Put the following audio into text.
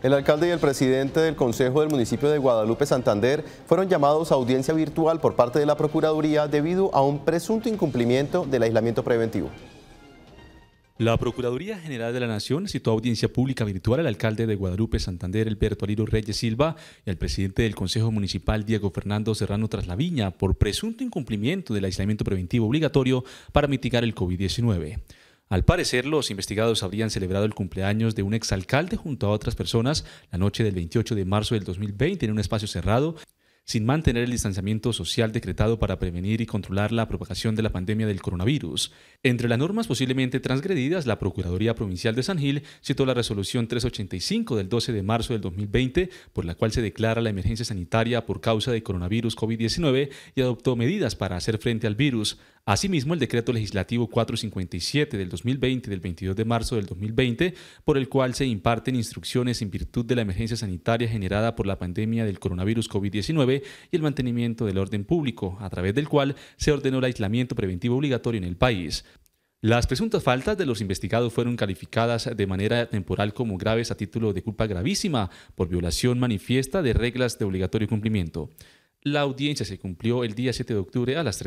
El alcalde y el presidente del Consejo del Municipio de Guadalupe Santander fueron llamados a audiencia virtual por parte de la Procuraduría debido a un presunto incumplimiento del aislamiento preventivo. La Procuraduría General de la Nación citó a audiencia pública virtual al alcalde de Guadalupe, Santander, Alberto Aliro Reyes Silva, y al presidente del Consejo Municipal, Diego Fernando Serrano Traslaviña, por presunto incumplimiento del aislamiento preventivo obligatorio para mitigar el COVID-19. Al parecer, los investigados habrían celebrado el cumpleaños de un exalcalde junto a otras personas la noche del 28 de marzo del 2020 en un espacio cerrado, sin mantener el distanciamiento social decretado para prevenir y controlar la propagación de la pandemia del coronavirus. Entre las normas posiblemente transgredidas, la Procuraduría Provincial de San Gil citó la resolución 385 del 12 de marzo del 2020, por la cual se declara la emergencia sanitaria por causa de coronavirus COVID-19 y adoptó medidas para hacer frente al virus. Asimismo, el decreto legislativo 457 del 2020 del 22 de marzo del 2020, por el cual se imparten instrucciones en virtud de la emergencia sanitaria generada por la pandemia del coronavirus COVID-19 y el mantenimiento del orden público, a través del cual se ordenó el aislamiento preventivo obligatorio en el país. Las presuntas faltas de los investigados fueron calificadas de manera temporal como graves a título de culpa gravísima por violación manifiesta de reglas de obligatorio cumplimiento. La audiencia se cumplió el día 7 de octubre a las 3.